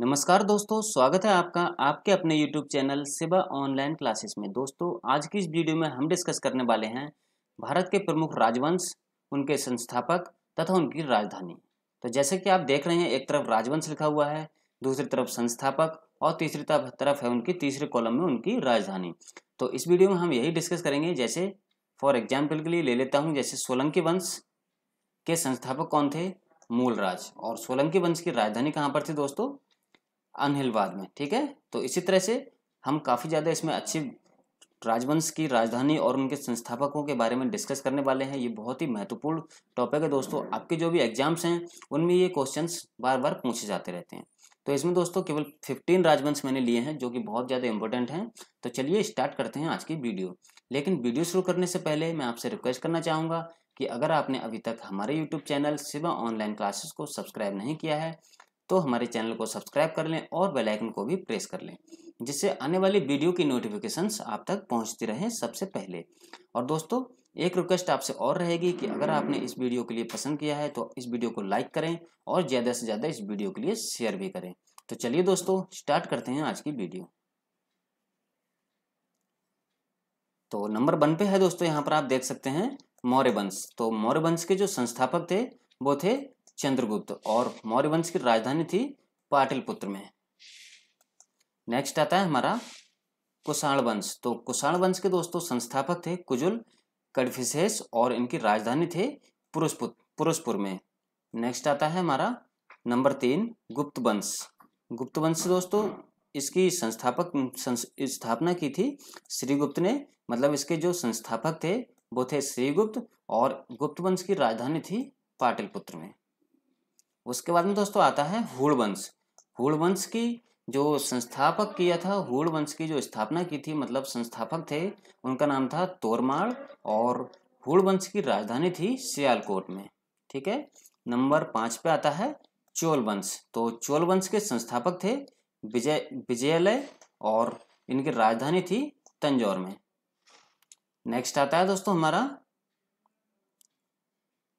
नमस्कार दोस्तों स्वागत है आपका आपके अपने YouTube channel Shiva online classes में दोस्तों आज की इस वीडियो में हम डिस्कस करने वाले हैं भारत के प्रमुख राजवंश उनके संस्थापक तथा उनकी राजधानी तो जैसे कि आप देख रहे हैं एक तरफ राजवंश लिखा हुआ है दूसरी तरफ संस्थापक और तीसरी तरफ है उनकी तीसरे कॉलम में उनकी राजधानी तो इस वीडियो में हम यही डिस्कस करेंगे जैसे फॉर एग्जाम्पल के लिए ले लेता हूँ जैसे सोलंकी वंश के संस्थापक कौन थे मूलराज और सोलंकी वंश की राजधानी कहाँ पर थी दोस्तों अनहिलवाद में ठीक है तो इसी तरह से हम काफ़ी ज़्यादा इसमें अच्छी राजवंश की राजधानी और उनके संस्थापकों के बारे में डिस्कस करने वाले हैं ये बहुत ही महत्वपूर्ण टॉपिक है दोस्तों आपके जो भी एग्जाम्स हैं उनमें ये क्वेश्चंस बार बार पूछे जाते रहते हैं तो इसमें दोस्तों केवल फिफ्टीन राजवंश मैंने लिए हैं जो कि बहुत ज़्यादा इंपॉर्टेंट हैं तो चलिए स्टार्ट करते हैं आज की वीडियो लेकिन वीडियो शुरू करने से पहले मैं आपसे रिक्वेस्ट करना चाहूँगा कि अगर आपने अभी तक हमारे YouTube channel Shiva online classes को सब्सक्राइब नहीं किया है तो हमारे चैनल को सब्सक्राइब कर लें और बेल आइकन को भी प्रेस कर लें जिससे आने वाली वीडियो की नोटिफिकेशन आप तक पहुंचती रहें सबसे पहले और दोस्तों एक रिक्वेस्ट आपसे और रहेगी कि अगर आपने इस वीडियो के लिए पसंद किया है तो इस वीडियो को लाइक करें और ज़्यादा से ज़्यादा इस वीडियो के लिए शेयर भी करें तो चलिए दोस्तों स्टार्ट करते हैं आज की वीडियो तो नंबर वन पे है दोस्तों यहाँ पर आप देख सकते हैं मौर्य वंश तो मौर्य वंश के जो संस्थापक थे वो थे चंद्रगुप्त और मौर्य वंश की राजधानी थी पाटलिपुत्र में नेक्स्ट आता है हमारा कुषाण वंश तो कुषाण वंश के दोस्तों संस्थापक थे कुजुल कडफिशेस और इनकी राजधानी थे पुरुषपुर पुरुषपुर में नेक्स्ट आता है हमारा नंबर तीन गुप्त वंश गुप्त वंश दोस्तों इसकी संस्थापक स्थापना की थी श्रीगुप्त ने मतलब इसके जो संस्थापक थे वो थे श्रीगुप्त और गुप्त वंश की राजधानी थी पाटिलपुत्र में उसके बाद में दोस्तों आता है हुड़वंश हुड़वंश की जो संस्थापक किया था हुड़ वंश की जो स्थापना की थी मतलब संस्थापक थे उनका नाम था तोरमाड़ और हुड़ वंश की राजधानी थी सियालकोट में ठीक है नंबर पाँच पे आता है चोल वंश तो चोल वंश के संस्थापक थे विजय विजयालय और इनकी राजधानी थी तंजौर में नेक्स्ट आता है दोस्तों हमारा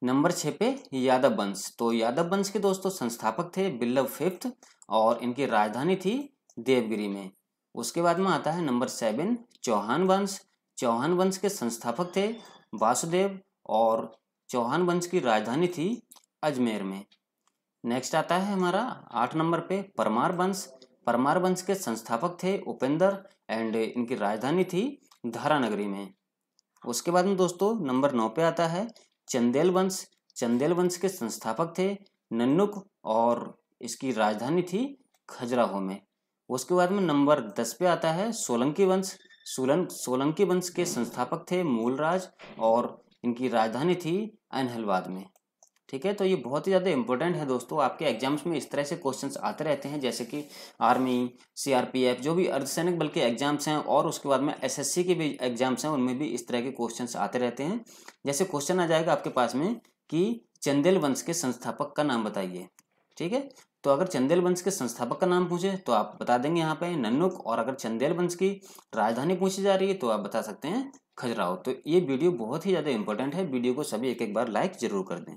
नंबर छः पे यादव वंश तो यादव वंश के दोस्तों संस्थापक थे बिल्लव फिफ्थ और इनकी राजधानी थी देवगिरी में उसके बाद में आता है नंबर सेवन चौहान वंश चौहान वंश के संस्थापक थे वासुदेव और चौहान वंश की राजधानी थी अजमेर में नेक्स्ट आता है हमारा आठ नंबर पे परमार वंश परमार वंश के संस्थापक थे उपेंद्र एंड इनकी राजधानी थी धारानगरी में उसके बाद में दोस्तों नंबर नौ पे आता है चंदेल वंश चंदेल वंश के संस्थापक थे नन्नुक और इसकी राजधानी थी खजुराहो में उसके बाद में नंबर दस पे आता है सोलंकी वंश सोलन सोलंकी वंश के संस्थापक थे मूलराज और इनकी राजधानी थी अनहलवाद में ठीक है तो ये बहुत ही ज़्यादा इंपॉर्टेंट है दोस्तों आपके एग्जाम्स में इस तरह से क्वेश्चंस आते रहते हैं जैसे कि आर्मी सीआरपीएफ जो भी अर्धसैनिक बल के एग्जाम्स हैं और उसके बाद में एसएससी के भी एग्जाम्स हैं उनमें भी इस तरह के क्वेश्चंस आते रहते हैं जैसे क्वेश्चन आ जाएगा आपके पास में कि चंदेल वंश के संस्थापक का नाम बताइए ठीक है तो अगर चंदेल वंश के संस्थापक का नाम पूछे तो आप बता देंगे यहाँ पे नन्नुक और अगर चंदेल वंश की राजधानी पूछी जा रही है तो आप बता सकते हैं खजुराहो तो ये वीडियो बहुत ही ज़्यादा इंपॉर्टेंट है वीडियो को सभी एक एक बार लाइक जरूर कर दें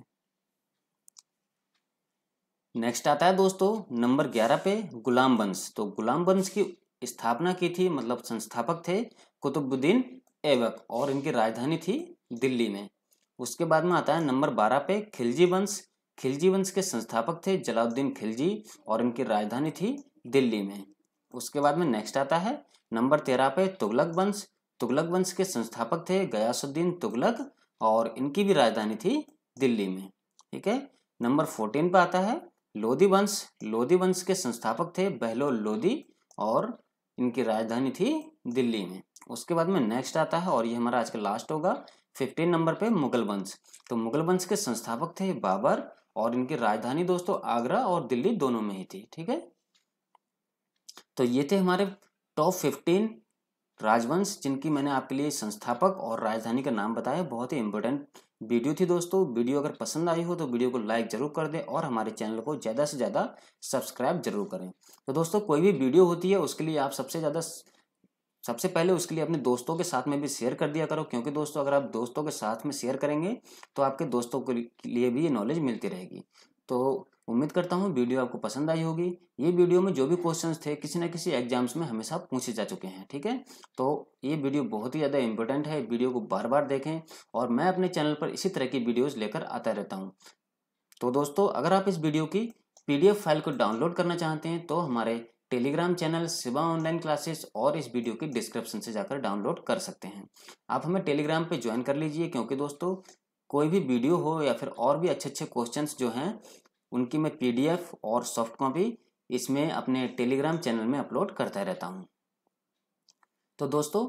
नेक्स्ट आता है दोस्तों नंबर ग्यारह पे गुलाम वंश तो गुलाम वंश की स्थापना की थी मतलब संस्थापक थे कुतुबुद्दीन ऐबक और इनकी राजधानी थी दिल्ली में उसके बाद में आता है नंबर बारह पे खिलजी वंश खिलजी वंश के संस्थापक थे जलाउद्दीन खिलजी और इनकी राजधानी थी दिल्ली में उसके बाद में नेक्स्ट आता है नंबर तेरह पे तुगलक वंश तुगलक वंश के संस्थापक थे गयासुद्दीन तुगलक और इनकी भी राजधानी थी दिल्ली में ठीक है नंबर फोर्टीन पे आता है लोधी वंश लोधी वंश के संस्थापक थे बहलोल लोधी और इनकी राजधानी थी दिल्ली में उसके बाद में नेक्स्ट आता है और ये हमारा आज का लास्ट होगा फिफ्टीन नंबर पे मुगल वंश तो मुगल वंश के संस्थापक थे बाबर और इनकी राजधानी दोस्तों आगरा और दिल्ली दोनों में ही थी ठीक है तो ये थे हमारे टॉप फिफ्टीन राजवंश जिनकी मैंने आपके लिए संस्थापक और राजधानी का नाम बताया बहुत ही इंपॉर्टेंट वीडियो थी दोस्तों वीडियो अगर पसंद आई हो तो वीडियो को लाइक जरूर कर दें और हमारे चैनल को ज़्यादा से ज़्यादा सब्सक्राइब जरूर करें तो दोस्तों कोई भी वीडियो होती है उसके लिए आप सबसे ज़्यादा सबसे पहले उसके लिए अपने दोस्तों के साथ में भी शेयर कर दिया करो क्योंकि दोस्तों अगर आप दोस्तों के साथ में शेयर करेंगे तो आपके दोस्तों के लिए भी ये नॉलेज मिलती रहेगी तो उम्मीद करता हूँ वीडियो आपको पसंद आई होगी ये वीडियो में जो भी क्वेश्चन थे किसी ना किसी एग्जाम्स में हमेशा पूछे जा चुके हैं ठीक है तो ये वीडियो बहुत ही ज़्यादा इंपॉर्टेंट है वीडियो को बार बार देखें और मैं अपने चैनल पर इसी तरह की वीडियोज़ लेकर आता रहता हूँ तो दोस्तों अगर आप इस वीडियो की पीडीएफ फाइल को डाउनलोड करना चाहते हैं तो हमारे Telegram channel Shiva online classes और इस वीडियो के डिस्क्रिप्शन से जाकर डाउनलोड कर सकते हैं आप हमें टेलीग्राम पे ज्वाइन कर लीजिए क्योंकि दोस्तों कोई भी वीडियो हो या फिर और भी अच्छे अच्छे क्वेश्चंस जो हैं उनकी मैं पीडीएफ और सॉफ्ट कॉपी इसमें अपने टेलीग्राम चैनल में अपलोड करता रहता हूँ तो दोस्तों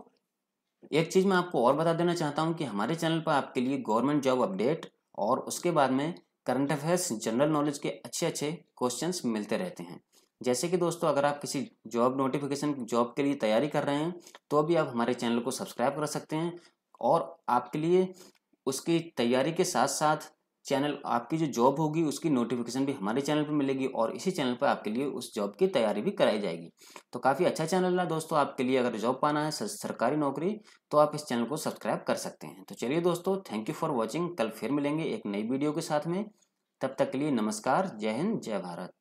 एक चीज़ मैं आपको और बता देना चाहता हूँ कि हमारे चैनल पर आपके लिए गवर्नमेंट जॉब अपडेट और उसके बाद में करंट अफेयर्स जनरल नॉलेज के अच्छे अच्छे क्वेश्चंस मिलते रहते हैं जैसे कि दोस्तों अगर आप किसी जॉब नोटिफिकेशन जॉब के लिए तैयारी कर रहे हैं तो भी आप हमारे चैनल को सब्सक्राइब कर सकते हैं और आपके लिए उसकी तैयारी के साथ साथ चैनल आपकी जो जॉब होगी उसकी नोटिफिकेशन भी हमारे चैनल पर मिलेगी और इसी चैनल पर आपके लिए उस जॉब की तैयारी भी कराई जाएगी तो काफ़ी अच्छा चैनल है दोस्तों आपके लिए अगर जॉब पाना है सरकारी नौकरी तो आप इस चैनल को सब्सक्राइब कर सकते हैं तो चलिए दोस्तों थैंक यू फॉर वॉचिंग कल फिर मिलेंगे एक नई वीडियो के साथ में तब तक के लिए नमस्कार जय हिंद जय भारत